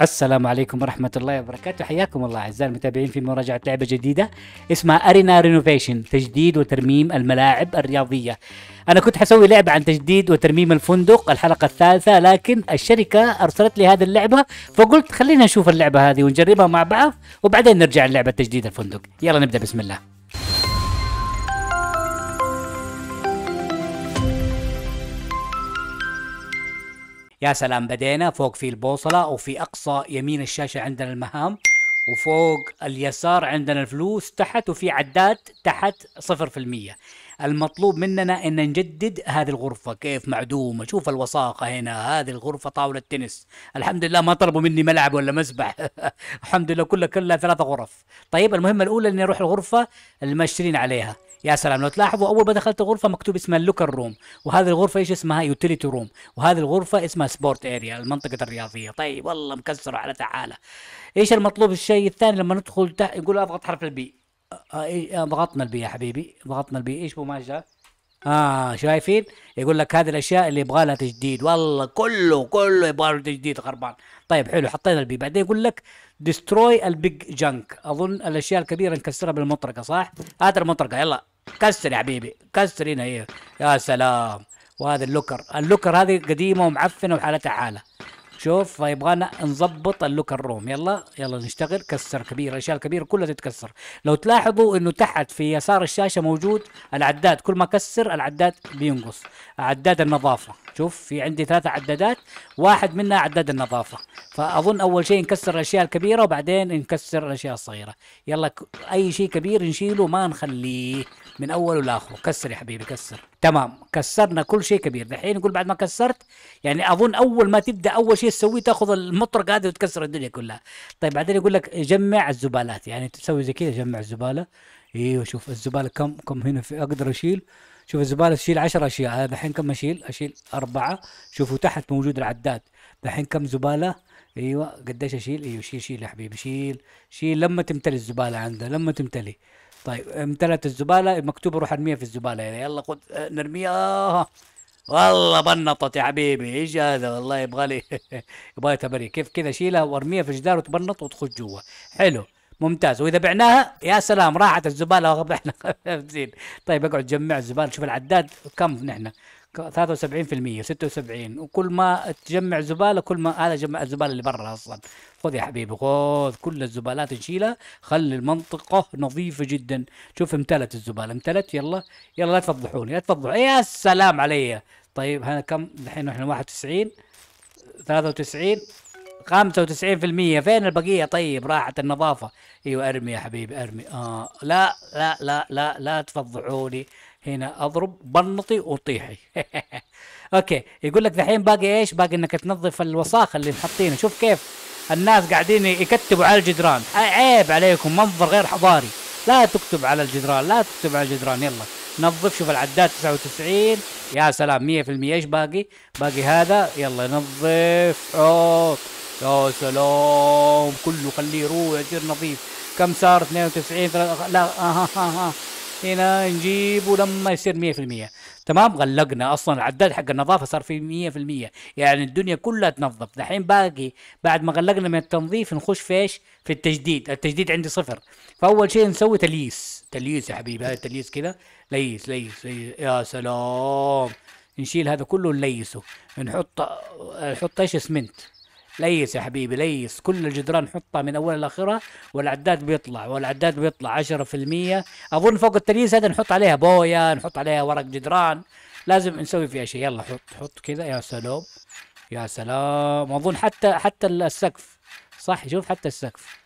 السلام عليكم ورحمة الله وبركاته حياكم الله أعزائي المتابعين في مراجعة لعبة جديدة اسمها أرينا رينوفيشن تجديد وترميم الملاعب الرياضية أنا كنت حسوي لعبة عن تجديد وترميم الفندق الحلقة الثالثة لكن الشركة أرسلت لي هذه اللعبة فقلت خلينا نشوف اللعبة هذه ونجربها مع بعض وبعدين نرجع للعبة تجديد الفندق يلا نبدأ بسم الله يا سلام بدينا فوق في البوصلة وفي أقصى يمين الشاشة عندنا المهام وفوق اليسار عندنا الفلوس تحت وفي عداد تحت صفر في المية المطلوب مننا ان نجدد هذه الغرفه كيف معدومه شوف الوساخه هنا هذه الغرفه طاوله تنس الحمد لله ما طلبوا مني ملعب ولا مسبح الحمد لله كلها كلها ثلاثه غرف طيب المهمه الاولى اني اروح الغرفه اللي ماشرين عليها يا سلام لو تلاحظوا اول ما دخلت غرفه مكتوب اسمها اللوكر روم وهذه الغرفه ايش اسمها يوتيليتي روم وهذه الغرفه اسمها سبورت اريا المنطقه الرياضيه طيب والله مكسره على تعالى ايش المطلوب الشيء الثاني لما ندخل تحت يقول اضغط حرف البي آه، إيه، آه، ضغطنا البي يا حبيبي ضغطنا البي ايش ما جاء اه شايفين يقول لك هذه الاشياء اللي يبغى لها تجديد والله كله كله يبغى له تجديد خربان طيب حلو حطينا البي بعدين يقول لك ديستروي البيج جنك اظن الاشياء الكبيره نكسرها بالمطرقه صح هات المطرقه يلا كسر يا حبيبي كسر هنا إيه. يا سلام وهذا اللوكر اللوكر هذه قديمه ومعفنه وحالتها حاله شوف فيبغانا نظبط اللوكر روم يلا يلا نشتغل كسر كبير الاشياء الكبيره كلها تتكسر لو تلاحظوا انه تحت في يسار الشاشه موجود العداد كل ما كسر العداد بينقص عداد النظافه شوف في عندي ثلاثة عدادات واحد منها عداد النظافه فاظن اول شيء نكسر الاشياء الكبيره وبعدين نكسر الاشياء الصغيره يلا اي شيء كبير نشيله ما نخليه من اوله لاخره كسر يا حبيبي كسر تمام كسرنا كل شيء كبير دحين نقول بعد ما كسرت يعني اظن اول ما تبدا اول شيء تسويه تاخذ المطرقه هذه وتكسر الدنيا كلها طيب بعدين يقول لك جمع الزبالات يعني تسوي زي كذا جمع الزباله ايوه شوف الزباله كم كم هنا في اقدر اشيل شوف الزباله تشيل 10 اشياء الحين كم اشيل اشيل اربعه شوفوا تحت موجود العداد الحين كم زباله ايوه قديش اشيل ايوه شيل شيل يا حبيبي شيل شيل لما تمتلي الزباله عندها لما تمتلي طيب امتلت الزباله مكتوب روح ارميها في الزباله يعني يلا خذ نرميها آه. والله بنطت يا حبيبي ايش هذا والله يبغى لي يبغى تبري كيف كذا شيلها وارميها في الجدار وتبنط وتخش جوا حلو ممتاز واذا بعناها يا سلام راحت الزباله احنا طيب اقعد جمع الزباله شوف العداد كم نحن 73% و76 وكل ما تجمع زباله كل ما هذا جمع الزباله اللي برا اصلا خذ يا حبيبي خذ كل الزبالات نشيلها خلي المنطقه نظيفه جدا شوف امتلت الزباله امتلت يلا يلا لا تفضحوني لا تفضحوني يا سلام علي طيب هنا كم الحين احنا 91 93 95% فين البقيه طيب راحت النظافه ايوه ارمي يا حبيبي ارمي اه لا لا لا لا لا تفضحوني هنا اضرب بنطي وطيحي اوكي يقول لك دحين باقي ايش باقي انك تنظف الوساخ اللي حاطينه شوف كيف الناس قاعدين يكتبوا على الجدران عيب عليكم منظر غير حضاري لا تكتب على الجدران لا تكتب على الجدران يلا نظف شوف العداد 99 يا سلام 100% ايش باقي باقي هذا يلا نظف اوه يا سلام كله خليه يروح يصير نظيف كم صار 92 لا آه آه آه. آه. هنا نجيبه لما يصير 100% تمام غلقنا اصلا العداد حق النظافه صار في 100% يعني الدنيا كلها تنظف دحين باقي بعد ما غلقنا من التنظيف نخش في ايش في التجديد التجديد عندي صفر فاول شيء نسوي تلييس تلييس يا حبيبي هذا تلييس كذا ليس ليس يا سلام نشيل هذا كله نليسه نحط نحط ايش اسمنت ليس يا حبيبي ليس كل الجدران حطها من اولها لاخرها والعداد بيطلع والعداد بيطلع 10% اظن فوق التليس هذا نحط عليها بويا نحط عليها ورق جدران لازم نسوي فيها شيء يلا حط حط كذا يا سلام يا سلام اظن حتى حتى السقف صح شوف حتى السقف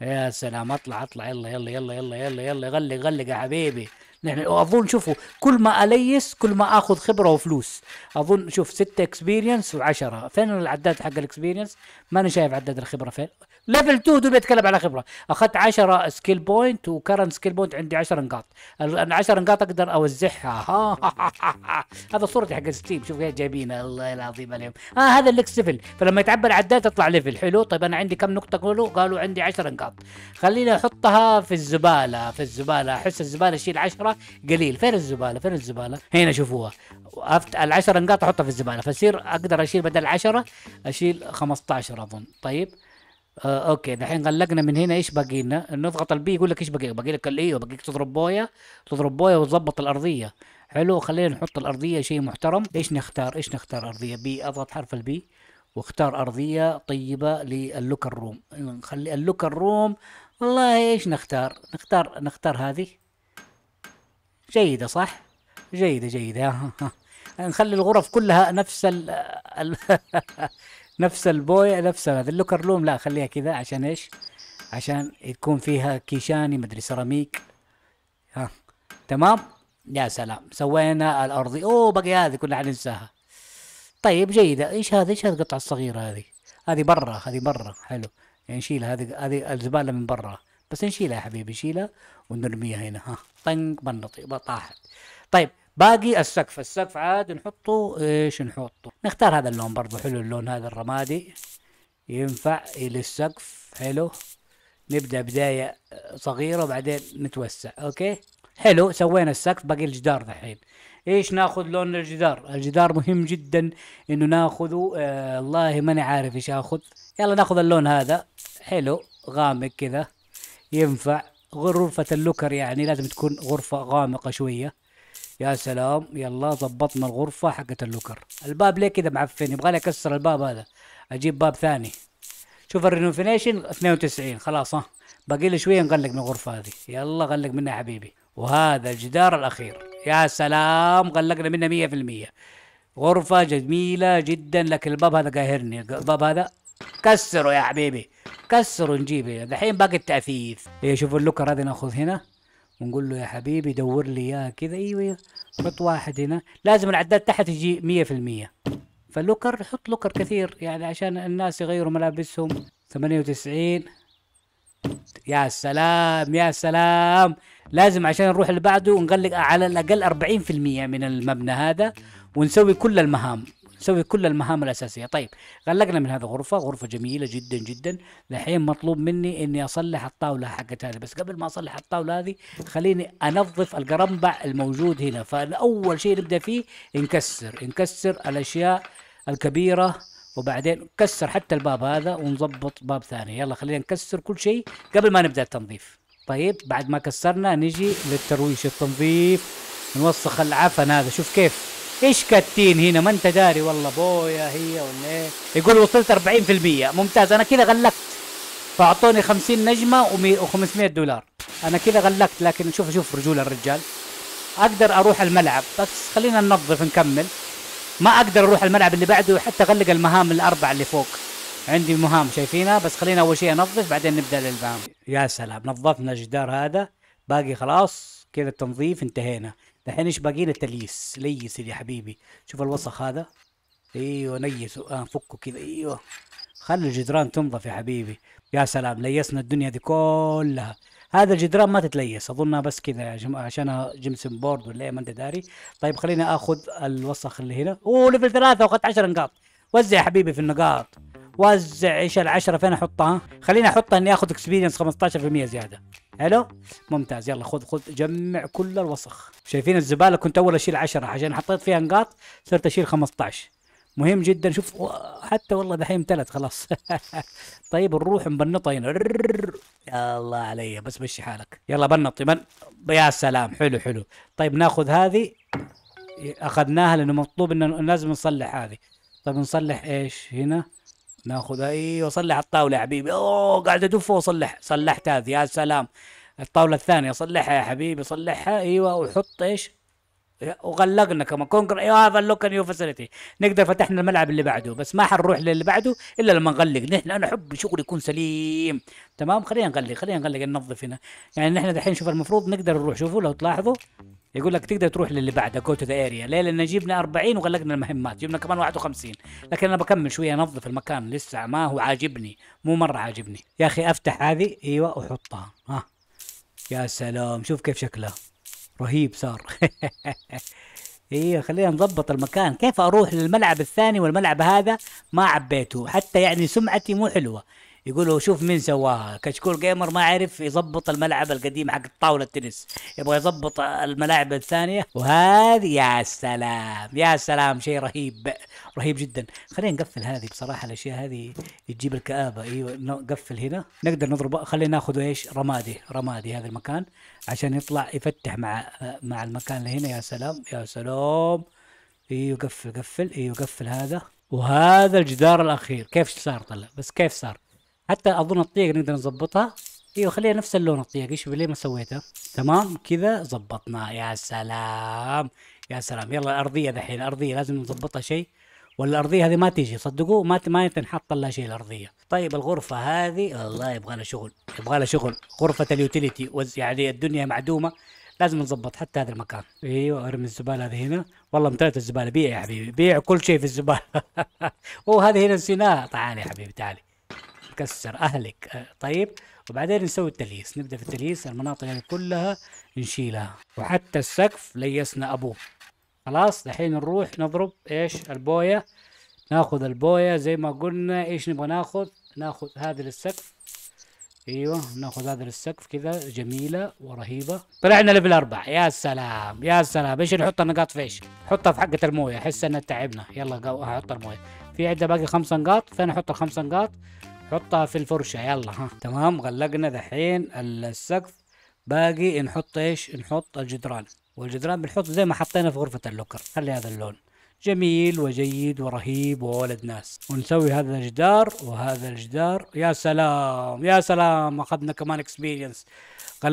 يا سلام اطلع اطلع يلا يلا يلا يلا يلا يلا غلق غلق يا حبيبي يعني اظن شوفوا كل ما اليس كل ما اخذ خبره وفلوس اظن شوف 6 اكسبيرينس و10 فين العداد حق الاكسبيرينس ماني شايف عداد الخبره فين ليفل 2 دول بيتكلم على خبره اخذت 10 سكيل بوينت وكرنت سكيل بوينت عندي 10 نقاط ال 10 نقاط اقدر اوزعها هذا صورتي حق ستيم شوف كيف جايبينها الله العظيم عليهم آه هذا الاكس ليفل فلما يتعبى العداد تطلع ليفل حلو طيب انا عندي كم نقطه قالوا قالوا عندي 10 نقاط خليني احطها في الزباله في الزباله احس الزباله شيل 10 قليل فين الزباله فين الزباله هنا شوفوها ال 10 نقاط احطها في الزباله فصير اقدر اشيل بدل 10 اشيل 15 اظن طيب آه اوكي دحين غلقنا من هنا ايش باقي لنا نضغط البي يقول لك ايش باقي باقي لك ايوه e باقي لك تضرب بويه تضرب بويه وتظبط الارضيه حلو خلينا نحط الارضيه شيء محترم ايش نختار ايش نختار ارضيه بي اضغط حرف البي واختار ارضيه طيبه للوكر روم نخلي اللوكر روم والله ايش نختار نختار نختار هذه جيده صح جيده جيده نخلي الغرف كلها نفس ال نفس البوي نفس هذا اللوكر لوم لا خليها كذا عشان ايش عشان يكون فيها كيشاني مدري سيراميك ها تمام يا سلام سوينا الارضي اوه بقي هذه كنا حننساها طيب جيدة ايش هذا ايش هذه القطعة الصغيرة هذه هذه برا هذه برا حلو يعني نشيلها هذه هذه الزبالة من برا بس نشيلها يا حبيبي نشيلها ونرميها هنا ها طنق بنطي طاحت طيب باقي السقف السقف عاد نحطه ايش نحطه نختار هذا اللون برضو حلو اللون هذا الرمادي ينفع للسقف حلو نبدأ بداية صغيرة وبعدين نتوسع اوكي حلو سوينا السقف باقي الجدار دحين ايش ناخذ لون الجدار الجدار مهم جدا انه ناخذه آه والله ماني عارف ايش اخذ يلا ناخذ اللون هذا حلو غامق كذا ينفع غرفة اللوكر يعني لازم تكون غرفة غامقة شوية يا سلام يلا ظبطنا الغرفة حقت اللوكر الباب ليه كذا معفن يبغى لي اكسر الباب هذا اجيب باب ثاني شوف الرينوفينيشن 92 خلاص ها باقي لي شوية نغلق من الغرفة هذه يلا غلق منها حبيبي وهذا الجدار الأخير يا سلام غلقنا منه 100% غرفة جميلة جدا لكن الباب هذا قاهرني الباب هذا كسره يا حبيبي كسره نجيبه الحين باقي التأثيث إيه، شوفوا اللوكر هذا ناخذ هنا ونقول له يا حبيبي دور لي اياها كذا ايوه, إيوه. حط واحد هنا لازم العداد تحت يجي 100% فاللوكر حط لوكر كثير يعني عشان الناس يغيروا ملابسهم 98 يا سلام يا سلام لازم عشان نروح اللي بعده نغلق على الاقل 40% من المبنى هذا ونسوي كل المهام نسوي كل المهام الاساسيه طيب غلقنا من هذه الغرفه غرفه جميله جدا جدا الحين مطلوب مني اني اصلح الطاوله حقت هذه بس قبل ما اصلح الطاوله هذه خليني انظف القرنبع الموجود هنا فاول شيء نبدا فيه نكسر نكسر الاشياء الكبيره وبعدين كسر حتى الباب هذا ونظبط باب ثاني يلا خلينا نكسر كل شيء قبل ما نبدا التنظيف طيب بعد ما كسرنا نجي للترويش التنظيف نوسخ العفن هذا شوف كيف ايش كاتين هنا ما انت داري والله بويا هي ولا ايه يقول وصلت 40% ممتاز انا كذا غلقت فاعطوني 50 نجمه و500 دولار انا كذا غلقت لكن شوف شوف رجول الرجال اقدر اروح الملعب بس خلينا ننظف نكمل ما اقدر اروح الملعب اللي بعده حتى اغلق المهام الاربعه اللي فوق عندي مهام شايفينها بس خلينا اول شيء انظف بعدين نبدا للمهام يا سلام نظفنا الجدار هذا باقي خلاص كذا التنظيف انتهينا الحين ايش باقي لي تليس ليس يا حبيبي شوف الوسخ هذا ايوه نيس آه فكه كذا ايوه خلي الجدران تنظف يا حبيبي يا سلام ليسنا الدنيا دي كلها هذا الجدران ما تتليس اظنها بس كذا يا جماعه عشانها جيمسون بورد ولا إيه، ما انت داري طيب خليني اخذ الوسخ اللي هنا اوه ليفل ثلاثة واخذت 10 نقاط وزع يا حبيبي في النقاط وزع ايش العشرة فين احطها خليني احطها اني اخذ اكسبيرينس 15% زياده حلو ممتاز يلا خذ خذ جمع كل الوسخ شايفين الزباله كنت اول اشيل 10 عشان حطيت فيها نقاط صرت اشيل 15 مهم جدا شوف حتى والله دحين امتلت خلاص طيب نروح نبنطها هنا يا الله علي بس مشي حالك يلا بنط بن يا سلام حلو حلو طيب ناخذ هذه اخذناها لانه مطلوب انه لازم نصلح هذه طيب نصلح ايش هنا ناخذها ايوه صلح الطاوله يا حبيبي اوه قاعد ادف وصلح صلحتها يا سلام الطاوله الثانيه صلحها يا حبيبي صلحها ايوه وحط ايش وغلقنا كمان كونكر ايوه هذا اللوك نيو فاسيلتي نقدر فتحنا الملعب اللي بعده بس ما حنروح للي بعده الا لما نغلق نحن انا احب شغل يكون سليم تمام خلينا نغلق خلينا نغلق ننظف هنا يعني نحن دحين شوف المفروض نقدر نروح شوفوا لو تلاحظوا يقول لك تقدر تروح للي بعده جو تو ذا اريا ليه لان جبنا 40 وغلقنا المهمات جبنا كمان 51 لكن انا بكمل شويه انظف المكان لسه ما هو عاجبني مو مره عاجبني يا اخي افتح هذه ايوه واحطها ها يا سلام شوف كيف شكلها رهيب صار ايوه خلينا نظبط المكان كيف اروح للملعب الثاني والملعب هذا ما عبيته حتى يعني سمعتي مو حلوه يقولوا شوف مين سواها كشكول جيمر ما عرف يظبط الملعب القديم حق الطاوله التنس يبغى يظبط الملاعب الثانيه وهذه يا سلام يا سلام شيء رهيب رهيب جدا خلينا نقفل هذه بصراحه الاشياء هذه تجيب الكابه ايوه نقفل هنا نقدر نضرب خلينا ناخذ ايش رمادي رمادي هذا المكان عشان يطلع يفتح مع مع المكان اللي هنا يا سلام يا سلام ايوه قفل قفل ايوه قفل هذا وهذا الجدار الاخير كيف صار طلع بس كيف صار حتى اظن الطيق نقدر نظبطها ايوه خليها نفس اللون الطيق ايش ليه ما سويته تمام كذا ظبطناه يا سلام يا سلام يلا الارضيه دحين الارضيه لازم نظبطها شيء والارضيه هذه ما تيجي صدقوا ما ما تنحط الا شيء الارضيه طيب الغرفه هذه الله يبغى لها شغل يبغى لها شغل غرفه اليوتيليتي يعني الدنيا معدومه لازم نظبط حتى هذا المكان ايوه ارمي الزباله هذه هنا والله امتلت الزباله بيع يا حبيبي بيع كل شيء في الزباله وهذه هنا نسيناها تعال يا حبيبي تعالي تكسر اهلك آه، طيب وبعدين نسوي التلييس نبدا في التلييس المناطق هذه يعني كلها نشيلها وحتى السقف ليسنا ابوه خلاص دحين نروح نضرب ايش البويه ناخذ البويه زي ما قلنا ايش نبغى ناخذ ناخذ هذا للسقف ايوه ناخذ هذا للسقف كذا جميله ورهيبه طلعنا ليفل اربع يا سلام يا سلام ايش نحط النقاط في ايش؟ حطها في حقه المويه احس انها تعبنا يلا احط المويه في عندنا باقي خمس نقاط فين احط الخمس نقاط حطها في الفرشة يلا ها تمام غلقنا دحين السقف باقي نحط ايش نحط الجدران والجدران بنحط زي ما حطينا في غرفة اللوكر خلي هذا اللون جميل وجيد ورهيب وولد ناس ونسوي هذا الجدار وهذا الجدار يا سلام يا سلام اخذنا كمان اكسبيرينس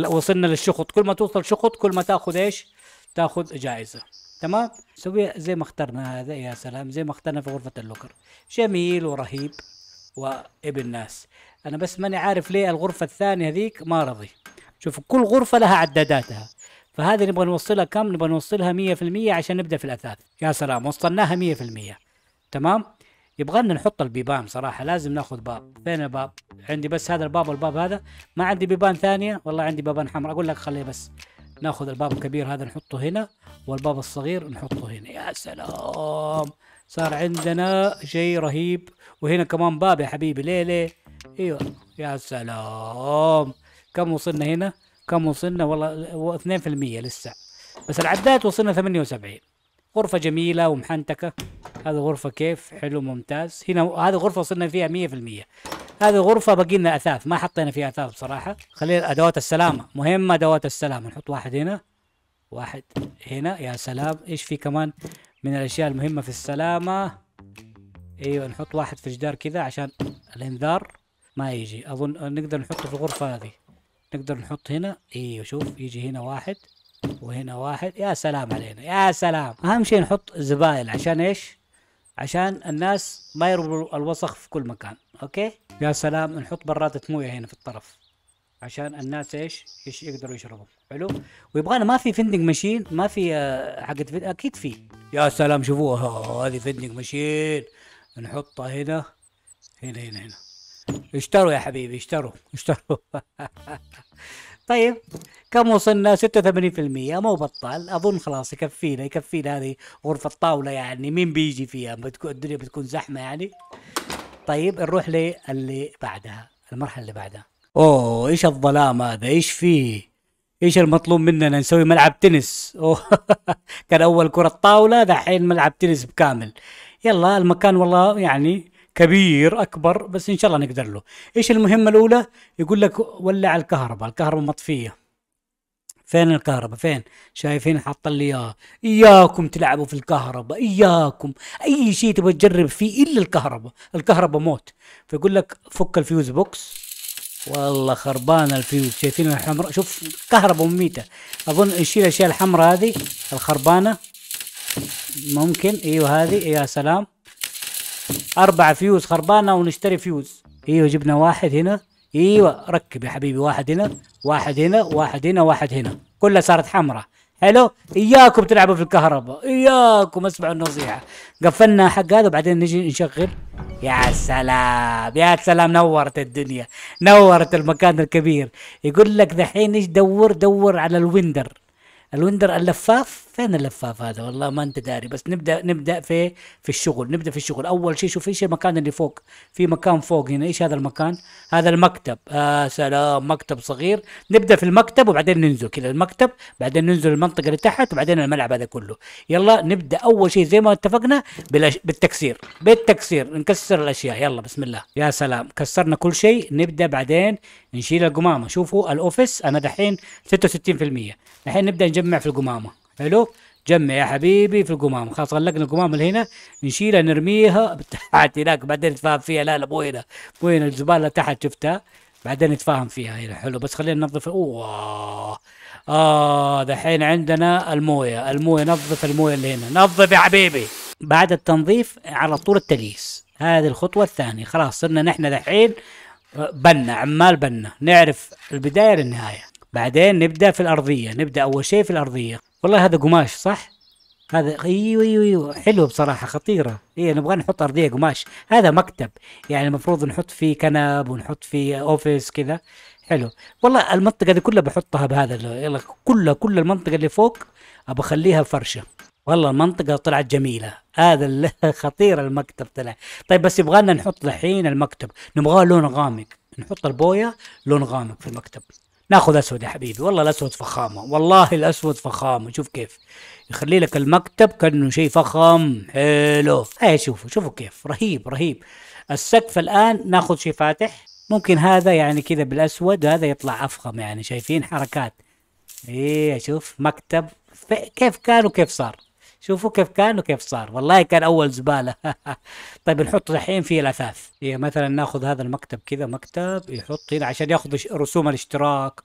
وصلنا للشخط كل ما توصل شخط كل ما تاخذ ايش تاخذ جائزه تمام سوي زي ما اخترنا هذا يا سلام زي ما اخترنا في غرفه اللوكر جميل ورهيب وابن ناس انا بس ماني عارف ليه الغرفه الثانيه هذيك ما رضي شوفوا كل غرفه لها عداداتها فهذه نبغى نوصلها كم نبغى نوصلها 100% عشان نبدا في الاثاث يا سلام وصلناها 100% تمام يبغى لنا نحط البيبان صراحه لازم ناخذ باب فين الباب عندي بس هذا الباب والباب هذا ما عندي بيبان ثانيه والله عندي بيبان حمراء اقول لك خليه بس ناخذ الباب الكبير هذا نحطه هنا والباب الصغير نحطه هنا يا سلام صار عندنا شيء رهيب وهنا كمان باب يا حبيبي ليه ليه ايوه يا سلام كم وصلنا هنا كم وصلنا والله 2% لسه بس العداد وصلنا 78 غرفة جميلة ومحنتكة هذه غرفة كيف حلو ممتاز هنا هذه غرفة وصلنا فيها 100% هذه غرفة باقي لنا أثاث ما حطينا فيها أثاث بصراحة خلينا أدوات السلامة مهمة أدوات السلامة نحط واحد هنا واحد هنا يا سلام ايش في كمان من الأشياء المهمة في السلامة أيوة نحط واحد في جدار كذا عشان الإنذار ما يجي أظن نقدر نحطه في الغرفة هذه نقدر نحط هنا ايوه شوف يجي هنا واحد وهنا واحد يا سلام علينا يا سلام اهم شيء نحط زبائل عشان ايش عشان الناس ما يرموا الوسخ في كل مكان اوكي يا سلام نحط برادة مويه هنا في الطرف عشان الناس ايش ايش يقدروا يشربوا حلو ويبغانا ما في فندق ماشين ما في آه، حقت اكيد في يا سلام شوفوها هذه فندق ماشين نحطها هنا هنا هنا هنا اشتروا يا حبيبي اشتروا اشتروا طيب كم وصلنا 86% مو بطال اظن خلاص يكفينا يكفينا هذه غرفه طاوله يعني مين بيجي فيها بتكون الدنيا بتكون زحمه يعني طيب نروح للي بعدها المرحله اللي بعدها اوه ايش الظلام هذا ايش فيه ايش المطلوب مننا نسوي ملعب تنس أوه كان اول كرة طاولة دحين ملعب تنس بكامل يلا المكان والله يعني كبير اكبر بس ان شاء الله نقدر له ايش المهمة الاولى يقول لك ولع الكهرباء الكهرباء مطفية فين الكهرباء فين شايفين حط لي اياه اياكم تلعبوا في الكهرباء اياكم اي شيء تبغى تجرب فيه الا الكهرباء الكهرباء موت فيقول لك فك الفيوز بوكس والله خربانه الفيوز شايفين الحمراء شوف كهرباء مميته اظن نشيل الاشياء الحمراء هذه الخربانه ممكن ايوه هذه يا سلام اربع فيوز خربانه ونشتري فيوز ايوه جبنا واحد هنا ايوه ركب يا حبيبي واحد هنا واحد هنا واحد هنا واحد هنا كلها صارت حمراء حلو اياكم تلعبوا في الكهرباء اياكم اسمعوا النصيحه قفلنا حق هذا وبعدين نجي نشغل يا سلام يا سلام نورت الدنيا نورت المكان الكبير يقول لك دحين ايش دور دور على الويندر الويندر اللفاف فين اللفاف هذا والله ما انت داري بس نبدا نبدا في في الشغل نبدا في الشغل اول شيء شوف ايش المكان اللي فوق في مكان فوق هنا ايش هذا المكان هذا المكتب آه سلام مكتب صغير نبدا في المكتب وبعدين ننزل كذا المكتب بعدين ننزل المنطقه اللي تحت وبعدين الملعب هذا كله يلا نبدا اول شيء زي ما اتفقنا بالتكسير بالتكسير نكسر الاشياء يلا بسم الله يا سلام كسرنا كل شيء نبدا بعدين نشيل القمامه شوفوا الاوفيس انا دحين 66% الحين نبدا نجمع في القمامه حلو جمع يا حبيبي في القمام خلاص غلقنا القمام اللي هنا نشيلها نرميها تحت هناك بعدين نتفاهم فيها لا لا مو هنا مو هنا الزباله تحت شفتها بعدين نتفاهم فيها هنا حلو بس خلينا ننظف اوه اه دحين عندنا المويه المويه نظف المويه اللي هنا نظف يا حبيبي بعد التنظيف على طول التليس هذه الخطوه الثانيه خلاص صرنا نحن دحين بنا عمال بنا نعرف البدايه للنهايه بعدين نبدا في الارضيه نبدا اول شيء في الارضيه والله هذا قماش صح هذا ايوه ايوه ايوه حلو بصراحه خطيره هي إيه نبغى نحط ارضيه قماش هذا مكتب يعني المفروض نحط فيه كنب ونحط فيه اوفيس كذا حلو والله المنطقه دي كلها بحطها بهذا كلها كل المنطقه اللي فوق ابى اخليها فرشه والله المنطقه طلعت جميله هذا خطير المكتب طلع طيب بس يبغالنا نحط الحين المكتب نبغاه لون غامق نحط البويه لون غامق في المكتب ناخذ اسود يا حبيبي والله الاسود فخامه والله الاسود فخامه شوف كيف يخلي لك المكتب كانه شيء فخم حلو هاي شوفوا شوفوا كيف رهيب رهيب السقف الان ناخذ شيء فاتح ممكن هذا يعني كذا بالاسود وهذا يطلع افخم يعني شايفين حركات ايه شوف مكتب كيف كان وكيف صار شوفوا كيف كان وكيف صار والله كان اول زباله طيب نحط الحين في الاثاث هي إيه، مثلا ناخذ هذا المكتب كذا مكتب يحط هنا عشان ياخذ رسوم الاشتراك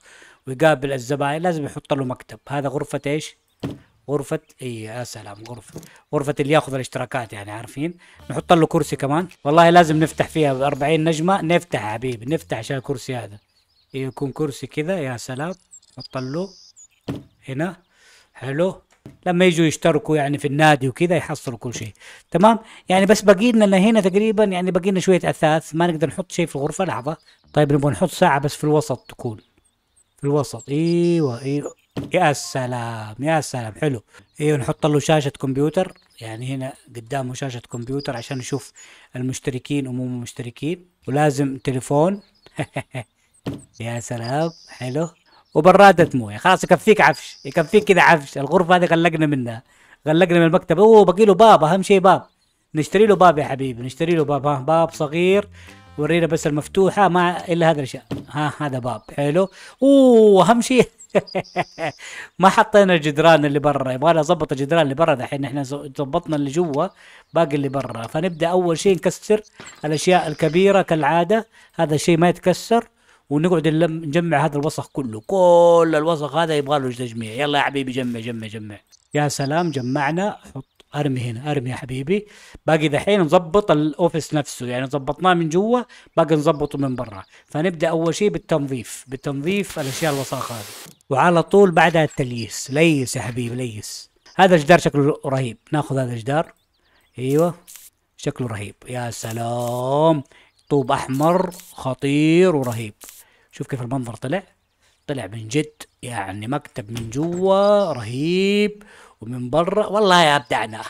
ويقابل الزبائن لازم يحط له مكتب هذا غرفه ايش غرفة اي يا سلام غرفة غرفة اللي ياخذ الاشتراكات يعني عارفين نحط له كرسي كمان والله لازم نفتح فيها ب 40 نجمة نفتح يا حبيبي نفتح عشان الكرسي هذا يكون كرسي كذا يا سلام نحط له هنا حلو لما يجوا يشتركوا يعني في النادي وكذا يحصلوا كل شيء تمام يعني بس باقي لنا هنا تقريبا يعني باقي لنا شويه اثاث ما نقدر نحط شيء في الغرفه لحظه طيب نبغى نحط ساعه بس في الوسط تكون في الوسط ايوه ايوه يا سلام يا سلام حلو ايوه نحط له شاشه كمبيوتر يعني هنا قدامه شاشه كمبيوتر عشان نشوف المشتركين ومو المشتركين ولازم تليفون يا سلام حلو وبرادة مويه خلاص يكفيك عفش يكفيك كذا عفش الغرفة هذه غلقنا منها غلقنا من المكتب اوه باقي له باب اهم شيء باب نشتري له باب يا حبيبي نشتري له باب ها باب صغير ورينا بس المفتوحة ما الا هذا الاشياء ها هذا باب حلو اوه اهم شيء ما حطينا الجدران اللي برا يبغى اظبط الجدران اللي برا دحين احنا ظبطنا اللي جوا باقي اللي برا فنبدا اول شيء نكسر الاشياء الكبيره كالعاده هذا الشيء ما يتكسر ونقعد نجمع هذا الوسخ كله كل الوسخ هذا يبغى له تجميع يلا يا حبيبي جمع جمع جمع يا سلام جمعنا حط ارمي هنا ارمي يا حبيبي باقي دحين نظبط الاوفيس نفسه يعني ظبطناه من جوا باقي نظبطه من برا فنبدا اول شيء بالتنظيف بالتنظيف الاشياء الوساخه هذه وعلى طول بعدها التليس ليس يا حبيبي ليس هذا الجدار شكله رهيب ناخذ هذا الجدار ايوه شكله رهيب يا سلام طوب احمر خطير ورهيب شوف كيف المنظر طلع طلع من جد يعني مكتب من جوا رهيب ومن برا والله يا ابدعنا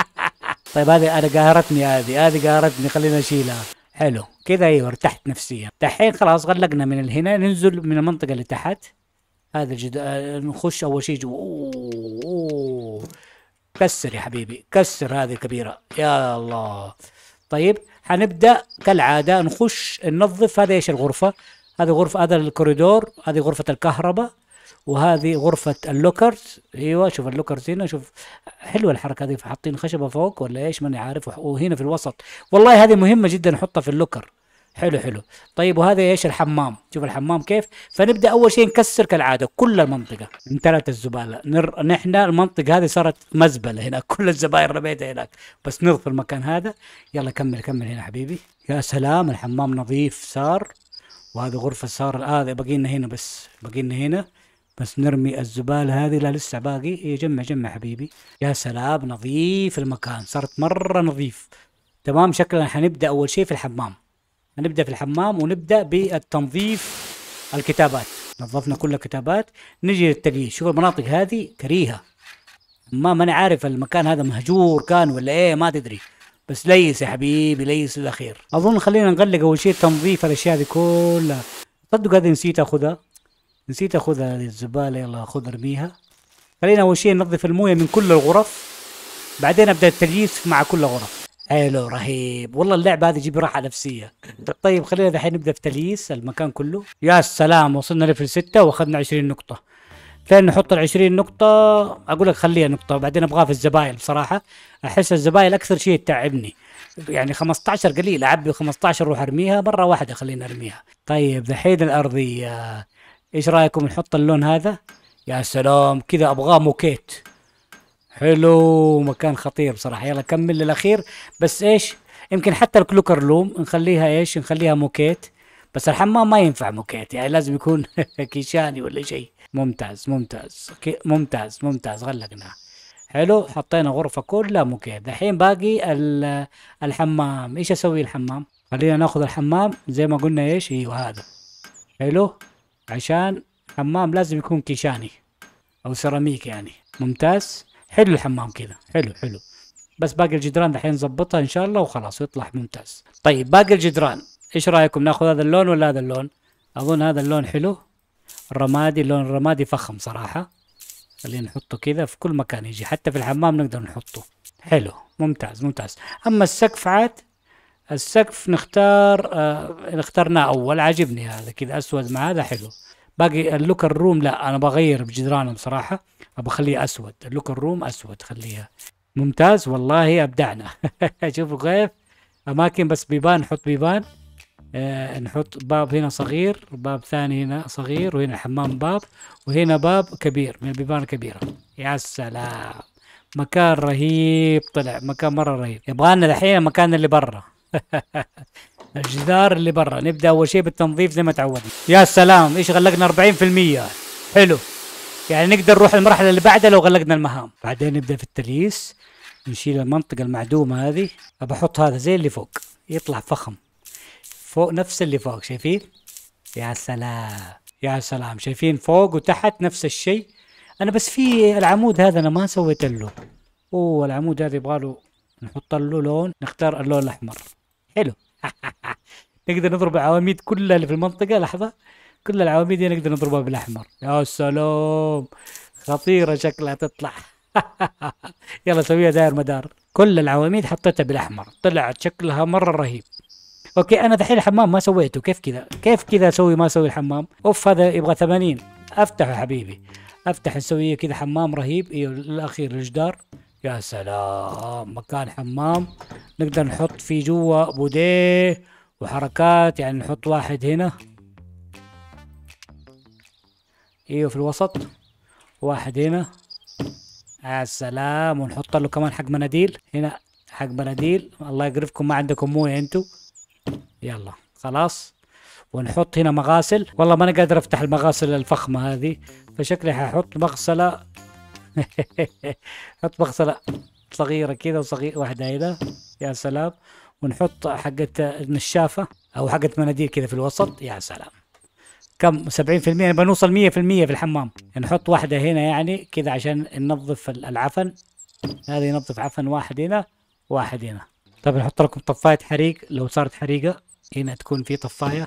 طيب هذه انا قهرتني هذه هذه قهرتني خلينا نشيلها حلو كذا ايوه ارتحت نفسيا دحين خلاص غلقنا من هنا ننزل من المنطقه اللي تحت هذا الجد... نخش اول شيء جوا كسر يا حبيبي كسر هذه الكبيره يا الله طيب حنبدا كالعاده نخش ننظف هذا ايش الغرفه هذه غرفة هذا الكوريدور هذه غرفة الكهرباء وهذه غرفة اللوكرز ايوه شوف اللوكرز هنا شوف حلوة الحركة هذه حاطين خشبة فوق ولا ايش ماني عارف وهنا في الوسط والله هذه مهمة جدا نحطها في اللوكر حلو حلو طيب وهذا ايش الحمام شوف الحمام كيف فنبدا اول شيء نكسر كالعاده كل المنطقه امتلأت الزباله نر... نحن المنطقه هذه صارت مزبله هناك كل الزباين رميتها هناك بس نظف المكان هذا يلا كمل كمل هنا حبيبي يا سلام الحمام نظيف صار وهذه غرفة صار هذا آه باقي لنا هنا بس باقي لنا هنا بس نرمي الزبالة هذه لا لسه باقي إيه جمع جمع حبيبي يا سلام نظيف المكان صارت مرة نظيف تمام شكلنا حنبدأ أول شيء في الحمام نبدأ في الحمام ونبدأ بالتنظيف الكتابات نظفنا كل الكتابات نجي للتليين شوف المناطق هذه كريهة ما ماني عارف المكان هذا مهجور كان ولا ايه ما تدري بس ليس يا حبيبي ليس الاخير اظن خلينا نغلق اول شيء تنظيف الاشياء هذه كلها صدق هذه نسيت اخذها نسيت اخذها هذه الزباله يلا خذ ارميها خلينا اول شيء ننظف المويه من كل الغرف بعدين ابدا التجيس مع كل غرف حلو رهيب والله اللعبه هذه تجيب راحه نفسيه طيب خلينا الحين نبدا في تلييس المكان كله يا سلام وصلنا ليفل 6 واخذنا 20 نقطه فين نحط ال 20 نقطة أقول لك خليها نقطة وبعدين أبغاها في الزبايل بصراحة أحس الزبايل أكثر شيء تتعبني يعني 15 قليل أعبي 15 أروح أرميها مرة واحدة خليني أرميها طيب دحين الأرضية إيش رأيكم نحط اللون هذا؟ يا سلام كذا أبغاه موكيت حلو مكان خطير بصراحة يلا كمل للأخير بس إيش يمكن حتى الكلوكر لوم نخليها إيش نخليها موكيت بس الحمام ما ينفع موكيت يعني لازم يكون كيشاني ولا شيء ممتاز ممتاز ممتاز ممتاز غلقناه حلو حطينا غرفة كلها مكيف الحين باقي الحمام ايش اسوي الحمام خلينا ناخذ الحمام زي ما قلنا ايش ايوه هذا حلو عشان حمام لازم يكون كيشاني او سيراميك يعني ممتاز حلو الحمام كذا حلو حلو بس باقي الجدران دحين نظبطها ان شاء الله وخلاص يطلع ممتاز طيب باقي الجدران ايش رايكم ناخذ هذا اللون ولا هذا اللون اظن هذا اللون حلو الرمادي اللون الرمادي فخم صراحة خلينا نحطه كذا في كل مكان يجي حتى في الحمام نقدر نحطه حلو ممتاز ممتاز أما السقف عاد السقف نختار آه اخترناه أول عاجبني هذا كذا أسود مع هذا حلو باقي اللوكر روم لا أنا بغير بجدرانه بصراحة أبغى أخليه أسود اللوكر روم أسود خليها ممتاز والله أبدعنا شوفوا كيف أماكن بس بيبان نحط بيبان آه نحط باب هنا صغير باب ثاني هنا صغير وهنا حمام باب وهنا باب كبير من البيبان الكبيرة يا سلام مكان رهيب طلع مكان مرة رهيب يبغالنا الحين المكان اللي برا الجدار اللي برا نبدأ أول شيء بالتنظيف زي ما تعودنا يا سلام إيش غلقنا 40% حلو يعني نقدر نروح المرحلة اللي بعدها لو غلقنا المهام بعدين نبدأ في التليس نشيل المنطقة المعدومة هذه أبحط هذا زي اللي فوق يطلع فخم فوق نفس اللي فوق شايفين يا سلام يا سلام شايفين فوق وتحت نفس الشيء انا بس في العمود هذا انا ما سويت له اوه العمود هذا يبغى له نحط له لون نختار اللون الاحمر حلو نقدر نضرب العواميد كلها اللي في المنطقه لحظه كل العواميد نقدر نضربها بالاحمر يا سلام خطيره شكلها تطلع يلا سويها داير مدار كل العواميد حطيتها بالاحمر طلعت شكلها مره رهيب اوكي انا دحين الحمام ما سويته كيف كذا كيف كذا اسوي ما اسوي الحمام اوف هذا يبغى 80 افتحه حبيبي افتح نسوي كذا حمام رهيب ايوه الاخير الجدار يا سلام مكان حمام نقدر نحط فيه جوا بوديه وحركات يعني نحط واحد هنا ايوه في الوسط واحد هنا يا سلام ونحط له كمان حق مناديل هنا حق مناديل الله يقرفكم ما عندكم مويه انتم يلا خلاص ونحط هنا مغاسل والله ما انا قادر افتح المغاسل الفخمه هذه فشكلي ححط مغسله حط مغسله صغيره كذا وصغير واحده هنا يا سلام ونحط حقت نشافه او حقت مناديل كذا في الوسط يا سلام كم 70% بنوصل 100% في الحمام نحط واحده هنا يعني كذا عشان ننظف العفن هذه ينظف عفن واحد هنا واحد هنا طب نحط لكم طفاية حريق لو صارت حريقة هنا تكون في طفاية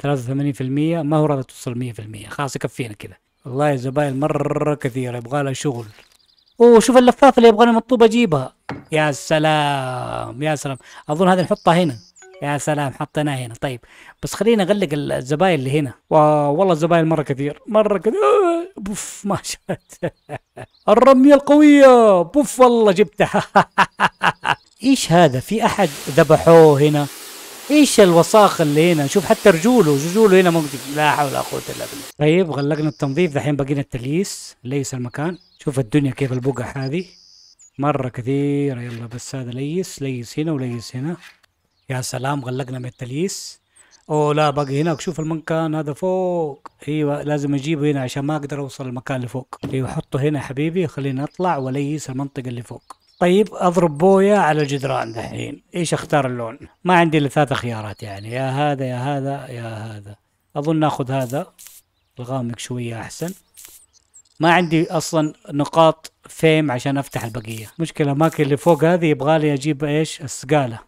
ثلاثة وثمانين في المية ما هو راضي توصل مية في المية خلاص يكفينا كذا والله الزباين مرة كثيرة يبغى لها شغل اوه شوف اللفافة اللي يبغانا مطلوب اجيبها يا سلام يا سلام اظن هذه نحطها هنا يا سلام حطيناها هنا طيب بس خلينا اغلق الزباين اللي هنا واو والله الزباين مره كثير مره كثير بوف ما شفت الرميه القويه بوف والله جبتها ايش هذا في احد ذبحوه هنا ايش الوساخ اللي هنا شوف حتى رجوله رجوله هنا ممكن لا حول ولا قوه الا بالله طيب غلقنا التنظيف دحين بقينا التليس ليس المكان شوف الدنيا كيف البقع هذه مره كثيره يلا بس هذا ليس ليس هنا وليس هنا يا سلام غلقنا من التليس او لا باقي هناك شوف المكان هذا فوق ايوه لازم اجيبه هنا عشان ما اقدر اوصل المكان اللي فوق ايوه حطه هنا حبيبي خلينا نطلع وليس المنطقه اللي فوق طيب اضرب بويا على الجدران دحين ايش اختار اللون ما عندي الا ثلاث خيارات يعني يا هذا يا هذا يا هذا اظن اخذ هذا الغامق شويه احسن ما عندي اصلا نقاط فيم عشان افتح البقيه مشكله الاماكن اللي فوق هذه يبغالي اجيب ايش السقاله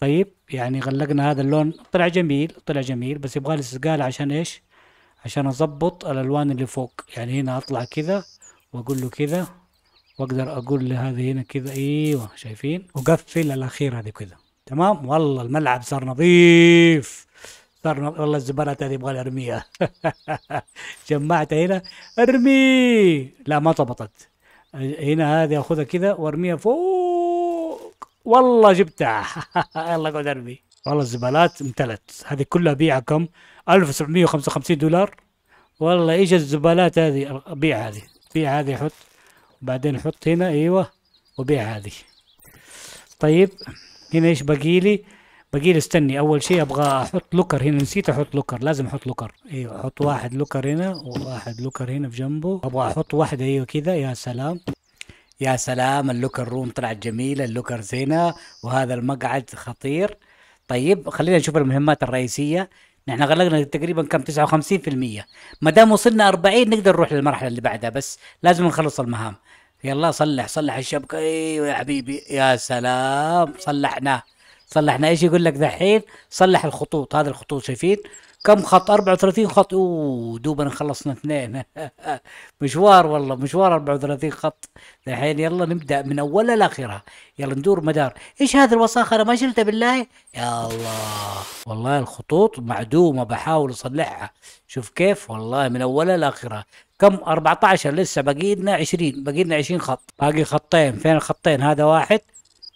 طيب يعني غلقنا هذا اللون طلع جميل طلع جميل بس يبغالي السقاله عشان ايش عشان اضبط الالوان اللي فوق يعني هنا اطلع كذا واقول له كذا واقدر اقول لهذه هنا كذا ايوه شايفين وقفل الاخير هذه كذا تمام والله الملعب صار نظيف صار نظيف. والله الزبالات هذه يبغى ارميها جمعتها هنا ارمي لا ما ضبطت هنا هذه اخذها كذا وارميها فوق والله جبتها يلا اقعد ارمي والله الزبالات امتلت هذه كلها بيعها كم 1755 دولار والله ايش الزبالات هذه بيع هذه بيع هذه حط بعدين حط هنا ايوه وبيع هذه طيب هنا ايش باقي لي باقي لي استني اول شيء ابغى احط لوكر هنا نسيت احط لوكر لازم احط لوكر ايوه احط واحد لوكر هنا وواحد لوكر هنا بجنبه ابغى احط واحده ايوه كذا يا سلام يا سلام اللوكر روم طلعت جميله اللوكر زينه وهذا المقعد خطير طيب خلينا نشوف المهمات الرئيسيه نحن غلقنا تقريبا كم 59% ما دام وصلنا 40 نقدر نروح للمرحله اللي بعدها بس لازم نخلص المهام يلا صلح صلح الشبكه ايوه يا حبيبي يا سلام صلحناه صلحنا ايش يقول لك دحين صلح الخطوط هذه الخطوط شايفين كم خط 34 خط اوه دوبنا خلصنا اثنين مشوار والله مشوار 34 خط دحين يلا نبدا من اولها لاخرها يلا ندور مدار ايش هذه الوساخه انا ما شلتها بالله يا الله والله الخطوط معدومه بحاول اصلحها شوف كيف والله من اولها لاخرها كم 14 لسه باقي لنا 20 باقي لنا 20 خط باقي خطين فين الخطين هذا واحد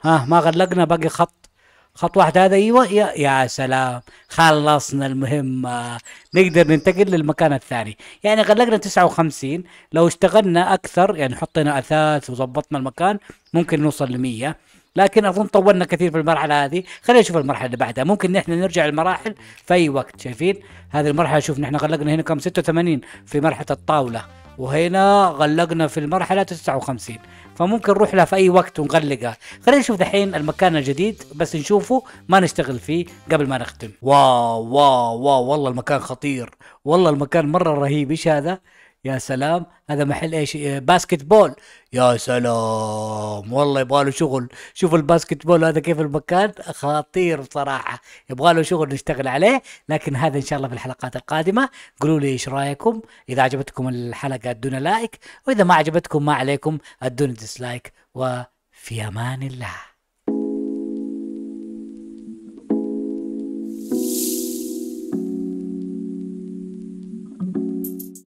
ها ما غلقنا باقي خط خط واحد هذا ايوه يا, يا سلام خلصنا المهمه نقدر ننتقل للمكان الثاني يعني غلقنا 59 لو اشتغلنا اكثر يعني حطينا اثاث وظبطنا المكان ممكن نوصل ل 100 لكن اظن طولنا كثير في المرحله هذه خلينا نشوف المرحله اللي بعدها ممكن نحن نرجع المراحل في اي وقت شايفين هذه المرحله شوف نحن غلقنا هنا كم 86 في مرحله الطاوله وهنا غلقنا في المرحله 59 فممكن نروح لها في اي وقت ونغلقها خلينا نشوف دحين المكان الجديد بس نشوفه ما نشتغل فيه قبل ما نختم واو واو واو والله المكان خطير والله المكان مره رهيب ايش هذا يا سلام هذا محل ايش آه، باسكت بول يا سلام والله يبغى له شغل شوف الباسكت بول هذا كيف المكان خطير بصراحه يبغى له شغل نشتغل عليه لكن هذا ان شاء الله في الحلقات القادمه قولوا لي ايش رايكم اذا عجبتكم الحلقه ادونا لايك واذا ما عجبتكم ما عليكم ادونا ديسلايك وفي امان الله